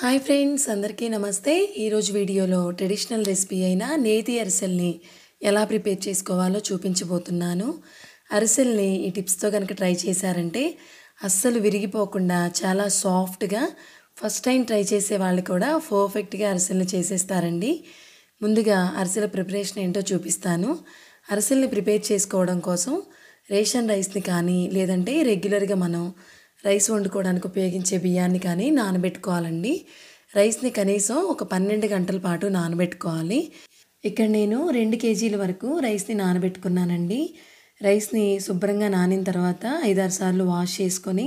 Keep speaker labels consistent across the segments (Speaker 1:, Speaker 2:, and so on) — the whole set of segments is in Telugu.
Speaker 1: హాయ్ ఫ్రెండ్స్ అందరికీ నమస్తే ఈరోజు వీడియోలో ట్రెడిషనల్ రెసిపీ అయిన నేతి అరిసెల్ని ఎలా ప్రిపేర్ చేసుకోవాలో చూపించబోతున్నాను అరిసెల్ని ఈ టిప్స్తో కనుక ట్రై చేశారంటే అస్సలు విరిగిపోకుండా చాలా సాఫ్ట్గా ఫస్ట్ టైం ట్రై చేసే వాళ్ళు కూడా పర్ఫెక్ట్గా అరిసెల్ని చేసేస్తారండి ముందుగా అరిసెల ప్రిపరేషన్ ఏంటో చూపిస్తాను అరిసెల్ని ప్రిపేర్ చేసుకోవడం కోసం రేషన్ రైస్ని కానీ లేదంటే రెగ్యులర్గా మనం రైస్ వండుకోవడానికి ఉపయోగించే బియ్యాన్ని కానీ నానబెట్టుకోవాలండి రైస్ని కనీసం ఒక పన్నెండు గంటల పాటు నానబెట్టుకోవాలి ఇక్కడ నేను రెండు కేజీల వరకు రైస్ని నానబెట్టుకున్నానండి రైస్ని శుభ్రంగా నానిన తర్వాత ఐదారు సార్లు వాష్ చేసుకొని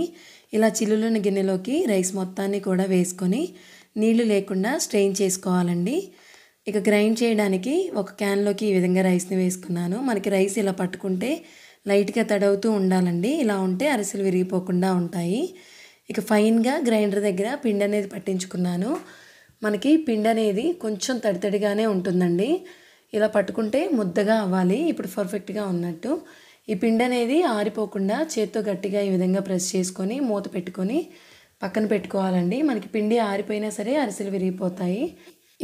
Speaker 1: ఇలా చిల్లులున్న గిన్నెలోకి రైస్ మొత్తాన్ని కూడా వేసుకొని నీళ్లు లేకుండా స్ట్రెయిన్ చేసుకోవాలండి ఇక గ్రైండ్ చేయడానికి ఒక క్యాన్లోకి ఈ విధంగా రైస్ని వేసుకున్నాను మనకి రైస్ ఇలా పట్టుకుంటే లైట్గా తడవుతూ ఉండాలండి ఇలా ఉంటే అరిసెలు విరిగిపోకుండా ఉంటాయి ఇక ఫైన్గా గ్రైండర్ దగ్గర పిండి అనేది పట్టించుకున్నాను మనకి పిండి అనేది కొంచెం తడితడిగానే ఉంటుందండి ఇలా పట్టుకుంటే ముద్దగా అవ్వాలి ఇప్పుడు పర్ఫెక్ట్గా ఉన్నట్టు ఈ పిండి అనేది ఆరిపోకుండా చేత్తో గట్టిగా ఈ విధంగా ప్రెస్ చేసుకొని మూత పెట్టుకొని పక్కన పెట్టుకోవాలండి మనకి పిండి ఆరిపోయినా సరే అరిసెలు విరిగిపోతాయి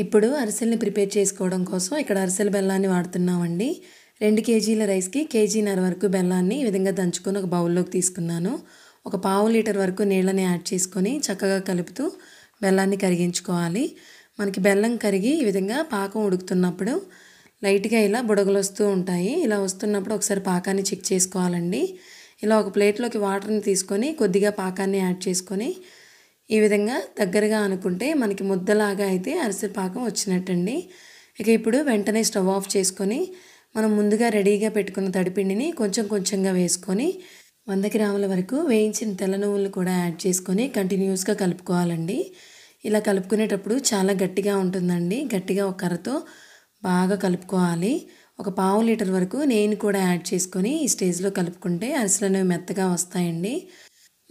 Speaker 1: ఇప్పుడు అరిసెల్ని ప్రిపేర్ చేసుకోవడం కోసం ఇక్కడ అరిసెల బెల్లాన్ని వాడుతున్నామండి రెండు కేజీల రైస్కి కేజీన్నర వరకు బెల్లాన్ని ఈ విధంగా దంచుకొని ఒక బౌల్లోకి తీసుకున్నాను ఒక పావు లీటర్ వరకు నీళ్ళని యాడ్ చేసుకొని చక్కగా కలుపుతూ బెల్లాన్ని కరిగించుకోవాలి మనకి బెల్లం కరిగి ఈ విధంగా పాకం ఉడుకుతున్నప్పుడు లైట్గా ఇలా బుడగలు వస్తూ ఉంటాయి ఇలా వస్తున్నప్పుడు ఒకసారి పాకాన్ని చెక్ చేసుకోవాలండి ఇలా ఒక ప్లేట్లోకి వాటర్ని తీసుకొని కొద్దిగా పాకాన్ని యాడ్ చేసుకొని ఈ విధంగా దగ్గరగా అనుకుంటే మనకి ముద్దలాగా అయితే అరిసె పాకం వచ్చినట్టండి ఇక ఇప్పుడు వెంటనే స్టవ్ ఆఫ్ చేసుకొని మనం ముందుగా రెడీగా పెట్టుకున్న తడిపిండిని కొంచెం కొంచెంగా వేసుకొని వంద గ్రాముల వరకు వేయించిన తెల్ల నువ్వులు కూడా యాడ్ చేసుకొని కంటిన్యూస్గా కలుపుకోవాలండి ఇలా కలుపుకునేటప్పుడు చాలా గట్టిగా ఉంటుందండి గట్టిగా ఒక కర్రతో బాగా కలుపుకోవాలి ఒక పావు లీటర్ వరకు నేను కూడా యాడ్ చేసుకొని ఈ స్టేజ్లో కలుపుకుంటే అరిసెలు అనేవి మెత్తగా వస్తాయండి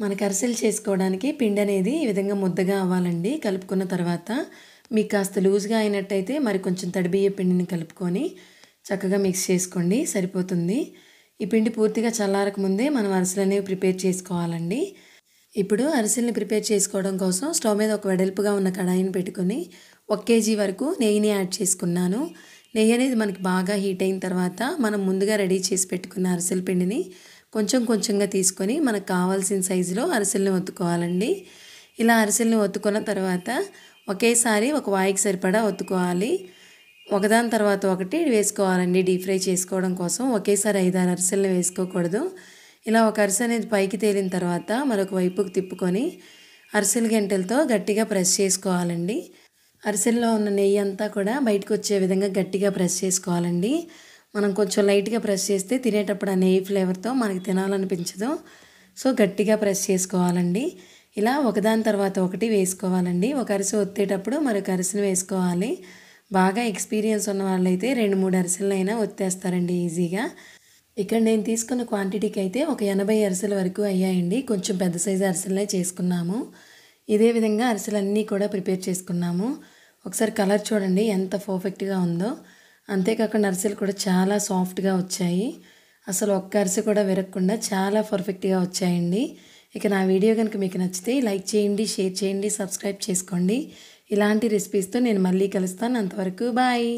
Speaker 1: మనకు అరిసెలు చేసుకోవడానికి పిండి అనేది ఈ విధంగా ముద్దగా అవ్వాలండి కలుపుకున్న తర్వాత మీకు కాస్త లూజ్గా అయినట్టయితే మరి కొంచెం తడిబియ్య పిండిని కలుపుకొని చక్కగా మిక్స్ చేసుకోండి సరిపోతుంది ఈ పిండి పూర్తిగా చల్లారక ముందే మనం అరిసెలు అనేవి ప్రిపేర్ చేసుకోవాలండి ఇప్పుడు అరిసెల్ని ప్రిపేర్ చేసుకోవడం కోసం స్టవ్ మీద ఒక వెడల్పుగా ఉన్న కడాయిని పెట్టుకొని ఒక కేజీ వరకు నెయ్యిని యాడ్ చేసుకున్నాను నెయ్యి అనేది మనకి బాగా హీట్ అయిన తర్వాత మనం ముందుగా రెడీ చేసి పెట్టుకున్న అరిసెల పిండిని కొంచెం కొంచెంగా తీసుకొని మనకు కావాల్సిన సైజులో అరిసెల్ని ఒత్తుకోవాలండి ఇలా అరిసెల్ని ఒత్తుకున్న తర్వాత ఒకేసారి ఒక వాయికి సరిపడా ఒత్తుకోవాలి ఒకదాని తర్వాత ఒకటి వేసుకోవాలండి డీప్ ఫ్రై చేసుకోవడం కోసం ఒకేసారి ఐదారు అరిసెలను వేసుకోకూడదు ఇలా ఒక అరిసె అనేది పైకి తేలిన తర్వాత మరొక వైపుకు తిప్పుకొని అరిసెల గంటెలతో గట్టిగా ప్రెస్ చేసుకోవాలండి అరిసెల్లో ఉన్న నెయ్యి అంతా కూడా బయటకు వచ్చే విధంగా గట్టిగా ప్రెస్ చేసుకోవాలండి మనం కొంచెం లైట్గా ప్రెస్ చేస్తే తినేటప్పుడు ఆ నెయ్యి ఫ్లేవర్తో మనకి తినాలనిపించదు సో గట్టిగా ప్రెస్ చేసుకోవాలండి ఇలా ఒకదాని తర్వాత ఒకటి వేసుకోవాలండి ఒక అరిసె ఒత్తేటప్పుడు మరొక అరిసెను వేసుకోవాలి బాగా ఎక్స్పీరియన్స్ ఉన్న వాళ్ళైతే రెండు మూడు అరిసెలైనా ఒత్తేస్తారండి ఈజీగా ఇక్కడ నేను తీసుకున్న క్వాంటిటీకి అయితే ఒక ఎనభై అరిసెల వరకు అయ్యాయండి కొంచెం పెద్ద సైజు అరిసెలే చేసుకున్నాము ఇదే విధంగా అరిసెలన్నీ కూడా ప్రిపేర్ చేసుకున్నాము ఒకసారి కలర్ చూడండి ఎంత పర్ఫెక్ట్గా ఉందో అంతేకాకుండా అరిసెలు కూడా చాలా సాఫ్ట్గా వచ్చాయి అసలు ఒక్క అరిసె కూడా విరగకుండా చాలా పర్ఫెక్ట్గా వచ్చాయండి ఇక నా వీడియో కనుక మీకు నచ్చితే లైక్ చేయండి షేర్ చేయండి సబ్స్క్రైబ్ చేసుకోండి ఇలాంటి రెసిపీస్తో నేను మళ్ళీ కలుస్తాను అంతవరకు బాయ్